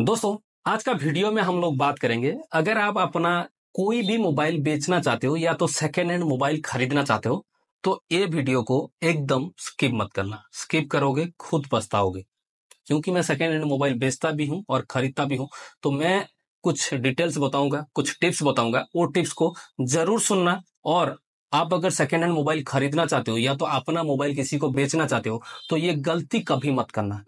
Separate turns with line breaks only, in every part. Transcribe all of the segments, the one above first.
दोस्तों आज का वीडियो में हम लोग बात करेंगे अगर आप अपना कोई भी मोबाइल बेचना चाहते हो या तो सेकेंड हैंड मोबाइल खरीदना चाहते हो तो ये वीडियो को एकदम स्किप मत करना स्किप करोगे खुद पछताओगे क्योंकि मैं सेकेंड हैंड मोबाइल बेचता भी हूं और खरीदता भी हूँ तो मैं कुछ डिटेल्स बताऊंगा कुछ टिप्स बताऊंगा वो टिप्स को जरूर सुनना और आप अगर सेकेंड हैंड मोबाइल खरीदना चाहते हो या तो अपना मोबाइल किसी को बेचना चाहते हो तो ये गलती कभी मत करना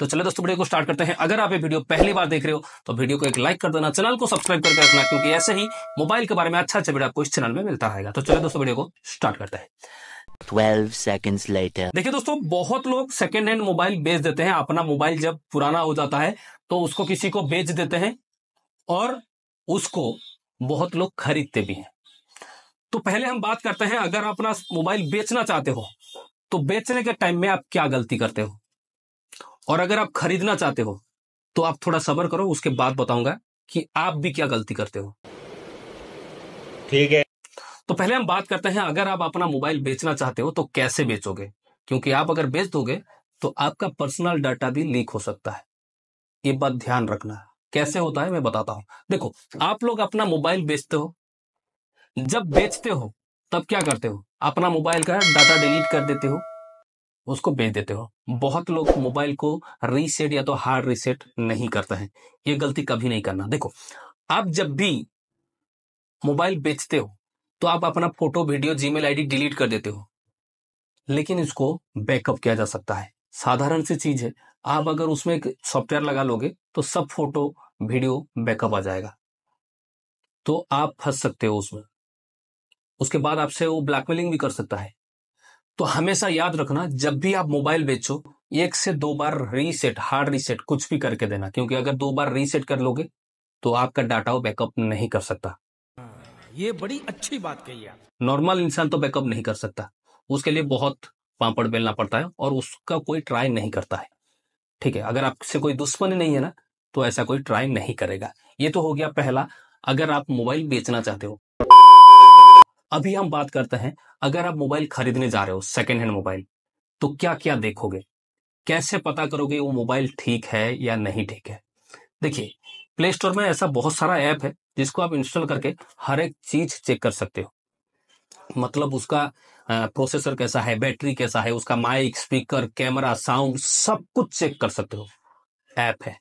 तो चले दोस्तों वीडियो को स्टार्ट करते हैं अगर आप ये वीडियो पहली बार देख रहे हो तो वीडियो को एक लाइक कर देना चैनल को सब्सक्राइब करके रखना क्योंकि ऐसे ही मोबाइल के बारे में अच्छा अच्छा वीडियो आपको इस चैनल में मिलता रहेगा तो चले दोस्तों वीडियो को स्टार्ट करते हैं 12 seconds later. देखिए दोस्तों बहुत लोग सेकेंड हैंड मोबाइल बेच देते हैं अपना मोबाइल जब पुराना हो जाता है तो उसको किसी को बेच देते हैं और उसको बहुत लोग खरीदते भी हैं तो पहले हम बात करते हैं अगर अपना मोबाइल बेचना चाहते हो तो बेचने के टाइम में आप क्या गलती करते हो और अगर आप खरीदना चाहते हो तो आप थोड़ा सबर करो उसके बाद बताऊंगा कि आप भी क्या गलती करते हो ठीक है तो पहले हम बात करते हैं अगर आप अपना मोबाइल बेचना चाहते हो तो कैसे बेचोगे क्योंकि आप अगर बेच दोगे तो आपका पर्सनल डाटा भी लीक हो सकता है ये बात ध्यान रखना कैसे होता है मैं बताता हूं देखो आप लोग अपना मोबाइल बेचते हो जब बेचते हो तब क्या करते हो अपना मोबाइल का डाटा डिलीट कर देते हो उसको बेच देते हो बहुत लोग मोबाइल को रीसेट या तो हार्ड रीसेट नहीं करते हैं ये गलती कभी नहीं करना देखो आप जब भी मोबाइल बेचते हो तो आप अपना photo video Gmail ID delete कर देते हो लेकिन इसको बैकअप किया जा सकता है साधारण सी चीज है आप अगर उसमें एक सॉफ्टवेयर लगा लोगे तो सब फोटो वीडियो बैकअप आ जाएगा तो आप फंस सकते हो उसमें उसके बाद आपसे वो ब्लैकमेलिंग भी कर सकता है तो हमेशा याद रखना जब भी आप मोबाइल बेचो एक से दो बार रीसेट हार्ड रीसेट कुछ भी करके देना क्योंकि अगर दो बार रीसेट कर लोगे तो आपका डाटा वो बैकअप नहीं कर सकता हाँ, ये बड़ी अच्छी बात कही आप नॉर्मल इंसान तो बैकअप नहीं कर सकता उसके लिए बहुत पापड़ बेलना पड़ता है और उसका कोई ट्राई नहीं करता है ठीक है अगर आपसे कोई दुश्मन नहीं है ना तो ऐसा कोई ट्राई नहीं करेगा ये तो हो गया पहला अगर आप मोबाइल बेचना चाहते हो अभी हम बात करते हैं अगर आप मोबाइल खरीदने जा रहे हो सेकेंड हैंड मोबाइल तो क्या क्या देखोगे कैसे पता करोगे वो मोबाइल ठीक है या नहीं ठीक है देखिए प्ले स्टोर में ऐसा बहुत सारा ऐप है जिसको आप इंस्टॉल करके हर एक चीज चेक कर सकते हो मतलब उसका प्रोसेसर कैसा है बैटरी कैसा है उसका माइक स्पीकर कैमरा साउंड सब कुछ चेक कर सकते हो ऐप है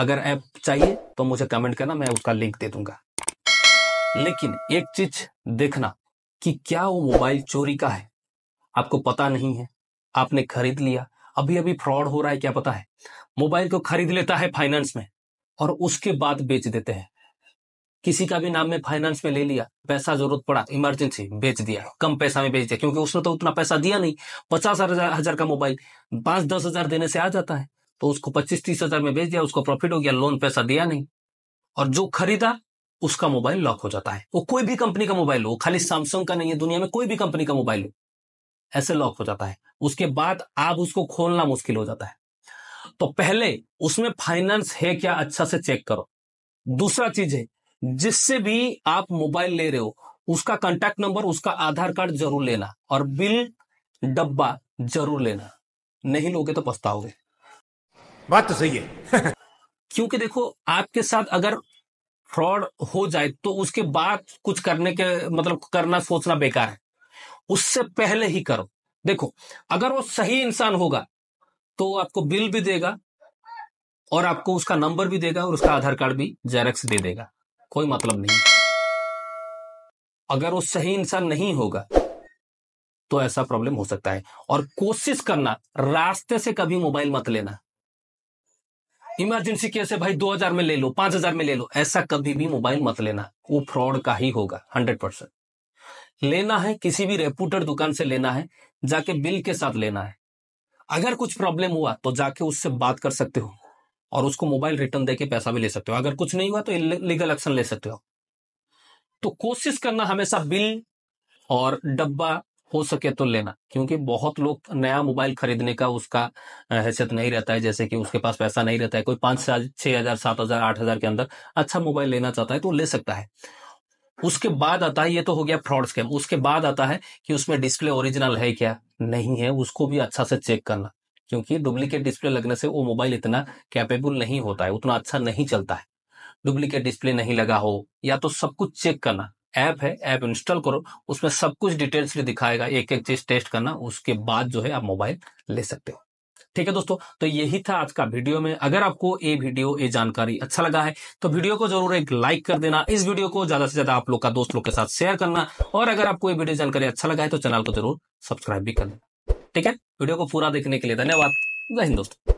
अगर ऐप चाहिए तो मुझे कमेंट करना मैं उसका लिंक दे दूंगा लेकिन एक चीज देखना कि क्या वो मोबाइल चोरी का है आपको पता नहीं है आपने खरीद लिया अभी अभी फ्रॉड हो रहा है क्या पता है मोबाइल को खरीद लेता है फाइनेंस में और उसके बाद बेच देते हैं किसी का भी नाम में फाइनेंस में ले लिया पैसा जरूरत पड़ा इमरजेंसी बेच दिया कम पैसा में बेच दिया क्योंकि उसने तो उतना पैसा दिया नहीं पचास हजार का मोबाइल पांच दस हजार देने से आ जाता है तो उसको पच्चीस तीस हजार में बेच दिया उसको प्रॉफिट हो गया लोन पैसा दिया नहीं और जो खरीदा उसका मोबाइल लॉक हो जाता है वो कोई भी कंपनी का मोबाइल हो खाली सैमसंग का नहीं है दुनिया में कोई भी कंपनी का मोबाइल हो ऐसे लॉक हो जाता है उसके बाद आप उसको खोलना मुश्किल हो जाता है तो पहले उसमें फाइनेंस है क्या अच्छा से चेक करो दूसरा चीज है जिससे भी आप मोबाइल ले रहे हो उसका कॉन्टेक्ट नंबर उसका आधार कार्ड जरूर लेना और बिल डब्बा जरूर लेना नहीं लोगे तो पछताओगे बात तो सही है क्योंकि देखो आपके साथ अगर फ्रॉड हो जाए तो उसके बाद कुछ करने के मतलब करना सोचना बेकार है उससे पहले ही करो देखो अगर वो सही इंसान होगा तो आपको बिल भी देगा और आपको उसका नंबर भी देगा और उसका आधार कार्ड भी जेरक्स दे देगा कोई मतलब नहीं अगर वो सही इंसान नहीं होगा तो ऐसा प्रॉब्लम हो सकता है और कोशिश करना रास्ते से कभी मोबाइल मत लेना इमरजेंसी केस है भाई 2000 में ले लो 5000 में ले लो ऐसा कभी भी मोबाइल मत लेना वो फ्रॉड का ही होगा 100 परसेंट लेना है किसी भी रेप्यूटेड दुकान से लेना है जाके बिल के साथ लेना है अगर कुछ प्रॉब्लम हुआ तो जाके उससे बात कर सकते हो और उसको मोबाइल रिटर्न देके पैसा भी ले सकते हो अगर कुछ नहीं हुआ तो लीगल एक्शन ले सकते हो तो कोशिश करना हमेशा बिल और डब्बा हो सके तो लेना क्योंकि बहुत लोग नया मोबाइल खरीदने का उसका हैसियत नहीं रहता है जैसे कि उसके पास पैसा नहीं रहता है कोई पाँच छह हजार सात हजार आठ हजार के अंदर अच्छा मोबाइल लेना चाहता है तो ले सकता है उसके बाद आता है ये तो हो गया फ्रॉड स्कैम उसके बाद आता है कि उसमें डिस्प्ले ओरिजिनल है क्या नहीं है उसको भी अच्छा से चेक करना क्योंकि डुप्लीकेट डिस्प्ले लगने से वो मोबाइल इतना कैपेबल नहीं होता है उतना अच्छा नहीं चलता है डुप्लीकेट डिस्प्ले नहीं लगा हो या तो सब कुछ चेक करना ऐप है ऐप इंस्टॉल करो उसमें सब कुछ डिटेल्स भी दिखाएगा एक एक चीज टेस्ट करना उसके बाद जो है आप मोबाइल ले सकते हो ठीक है दोस्तों तो यही था आज का वीडियो में अगर आपको ये वीडियो ये जानकारी अच्छा लगा है तो वीडियो को जरूर एक लाइक कर देना इस वीडियो को ज्यादा से ज्यादा आप लोग का दोस्त लोग के साथ शेयर करना और अगर आपको ये वीडियो जानकारी अच्छा लगा है तो चैनल को जरूर सब्सक्राइब भी कर देना ठीक है वीडियो को पूरा देखने के लिए धन्यवाद जय हिंद दोस्तों